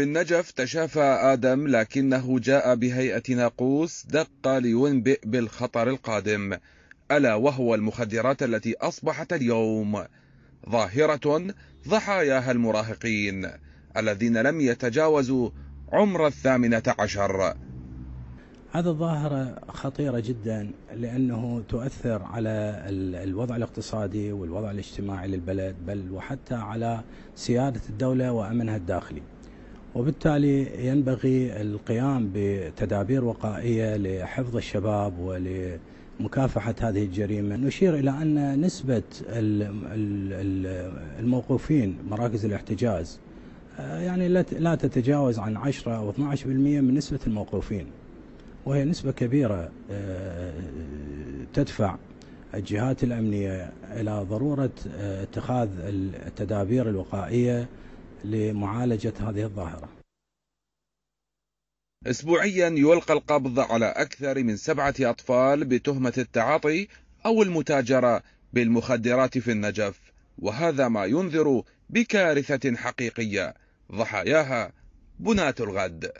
في النجف تشافى آدم لكنه جاء بهيئة ناقوس دق لينبئ بالخطر القادم ألا وهو المخدرات التي أصبحت اليوم ظاهرة ضحاياها المراهقين الذين لم يتجاوزوا عمر الثامنة عشر هذا الظاهرة خطيرة جدا لأنه تؤثر على الوضع الاقتصادي والوضع الاجتماعي للبلد بل وحتى على سيادة الدولة وأمنها الداخلي وبالتالي ينبغي القيام بتدابير وقائية لحفظ الشباب ولمكافحة هذه الجريمة نشير إلى أن نسبة الموقوفين مراكز الاحتجاز آه، يعني لا تتجاوز عن 10 أو 12% من نسبة الموقوفين وهي نسبة كبيرة آه، تدفع الجهات الأمنية إلى ضرورة آه، اتخاذ التدابير الوقائية لمعالجة هذه الظاهرة أسبوعيا يلقى القبض على أكثر من سبعة أطفال بتهمة التعاطي أو المتاجرة بالمخدرات في النجف وهذا ما ينذر بكارثة حقيقية ضحاياها بناة الغد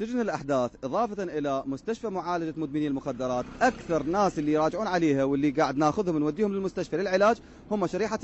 سجن الأحداث إضافة إلى مستشفى معالجة مدمني المخدرات أكثر ناس اللي يراجعون عليها واللي قاعد ناخذهم نوديهم للمستشفى للعلاج هم شريحة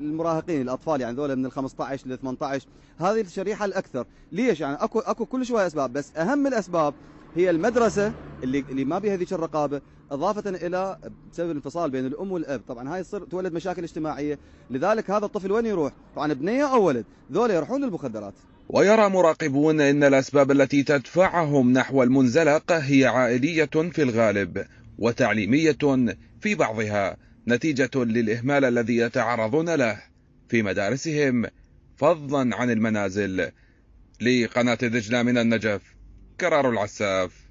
المراهقين الأطفال يعني ذولا من ال 15 لل 18 هذه الشريحة الأكثر ليش يعني أكو أكو كل شوية أسباب بس أهم الأسباب هي المدرسة اللي اللي ما بها ذيك الرقابة إضافة إلى بسبب الانفصال بين الأم والأب طبعا هاي تصير تولد مشاكل اجتماعية لذلك هذا الطفل وين يروح طبعا بنية أو ولد ذولا يروحون للمخدرات ويرى مراقبون أن الأسباب التي تدفعهم نحو المنزلق هي عائلية في الغالب وتعليمية في بعضها نتيجة للإهمال الذي يتعرضون له في مدارسهم فضلا عن المنازل لقناة دجلة من النجف كرار العساف